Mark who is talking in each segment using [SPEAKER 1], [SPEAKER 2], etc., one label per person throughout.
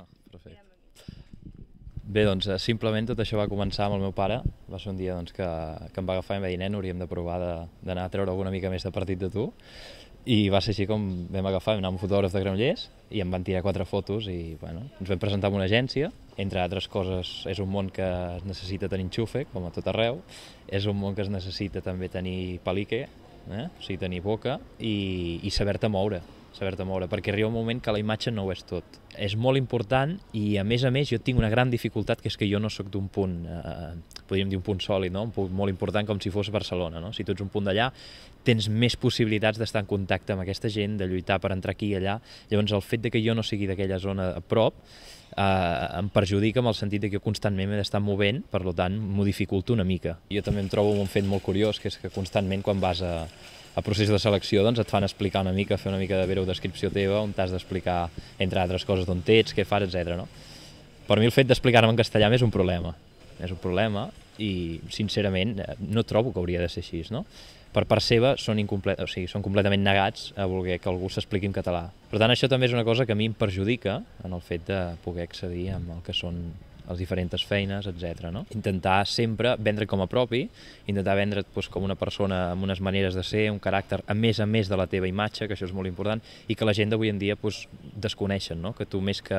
[SPEAKER 1] Ah, perfecte. Bé, doncs eh, simplement tot això va començar amb el meu pare. Va ser un dia doncs, que, que em va agafar i em va dir, nen, hauríem de provar d'anar a treure alguna mica més de partit de tu. I va ser així com vam agafar, vam anar amb fotògraf de Granollers i em van tirar quatre fotos i bueno, ens vam presentar en una agència. Entre altres coses, és un món que es necessita tenir enxufe, com a tot arreu. És un món que es necessita també tenir pelique, eh? o sigui, tenir boca i, i saber-te moure saber-te moure, perquè arriba un moment que la imatge no ho és tot. És molt important i, a més a més, jo tinc una gran dificultat, que és que jo no sóc d'un punt, eh, podríem dir un punt sòlid, no? un punt molt important com si fos Barcelona. No? Si tu ets un punt d'allà, tens més possibilitats d'estar en contacte amb aquesta gent, de lluitar per entrar aquí i allà. Llavors, el fet de que jo no sigui d'aquella zona a prop, eh, em perjudica en el sentit que jo constantment m'he d'estar movent, per tant m'ho dificulto una mica. Jo també em trobo un fet molt curiós, que és que constantment quan vas a, a procés de selecció doncs et fan explicar una mica, fer una mica de breu descripció teva, on t'has d'explicar, entre altres coses, d'on ets, què fas, etc. No? Per mi el fet d'explicar-me en castellà més és un problema és un problema i sincerament eh, no trobo que hauria de ser així, no? Per part seva són, incomple... o sigui, són completament negats a voler que algú s'expliqui en català. Per tant, això també és una cosa que a mi em perjudica en el fet de poder accedir amb el que són les diferents feines, etc. No? Intentar sempre vendre com a propi, intentar vendre't doncs, com una persona amb unes maneres de ser, un caràcter a més a més de la teva imatge, que això és molt important, i que la gent d'avui en dia doncs, desconeixen, no? que tu més que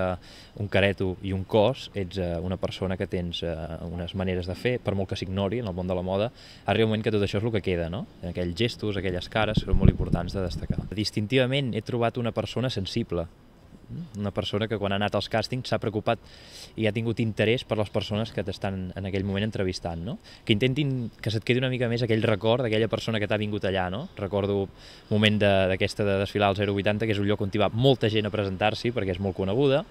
[SPEAKER 1] un careto i un cos, ets eh, una persona que tens eh, unes maneres de fer, per molt que s'ignori en el món de la moda, arriba un moment que tot això és el que queda, no? Aquells gestos, aquelles cares, són molt importants de destacar. Distintivament he trobat una persona sensible, una persona que quan ha anat als càstings s'ha preocupat i ha tingut interès per les persones que t'estan en aquell moment entrevistant, no? Que intentin que se't quedi una mica més aquell record d'aquella persona que t'ha vingut allà, no? Recordo moment d'aquesta de, de desfilar al 080, que és un lloc on hi va molta gent a presentar-s'hi perquè és molt coneguda,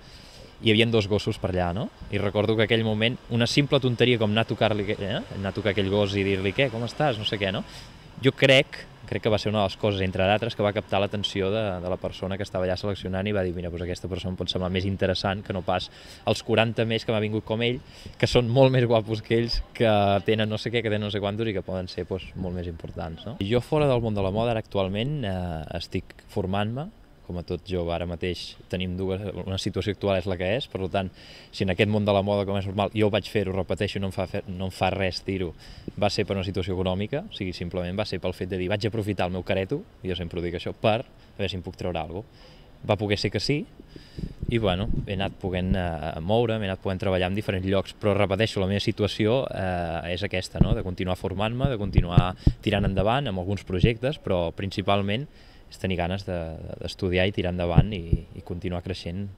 [SPEAKER 1] hi havia dos gossos per allà, no? I recordo que aquell moment, una simple tonteria com anar a tocar-li, eh? anar a tocar aquell gos i dir-li, què, com estàs, no sé què, no? jo crec crec que va ser una de les coses, entre d'altres, que va captar l'atenció de, de la persona que estava allà seleccionant i va dir, mira, doncs aquesta persona em pot semblar més interessant que no pas els 40 més que m'ha vingut com ell, que són molt més guapos que ells, que tenen no sé què, que tenen no sé quantos i que poden ser doncs, molt més importants. No? Jo fora del món de la moda, ara actualment eh, estic formant-me com a tot jove ara mateix tenim dues, una situació actual és la que és, per tant, si en aquest món de la moda, com és normal, jo vaig fer, ho repeteixo, no em fa, fer, no em fa res dir-ho, va ser per una situació econòmica, o sigui, simplement va ser pel fet de dir, vaig aprofitar el meu careto, i jo sempre ho dic això, per a veure si em puc treure alguna cosa. Va poder ser que sí, i bueno, he anat podent eh, moure, he anat podent treballar en diferents llocs, però repeteixo, la meva situació eh, és aquesta, no? de continuar formant-me, de continuar tirant endavant amb alguns projectes, però principalment és tenir ganes d'estudiar de, i tirar endavant i, i continuar creixent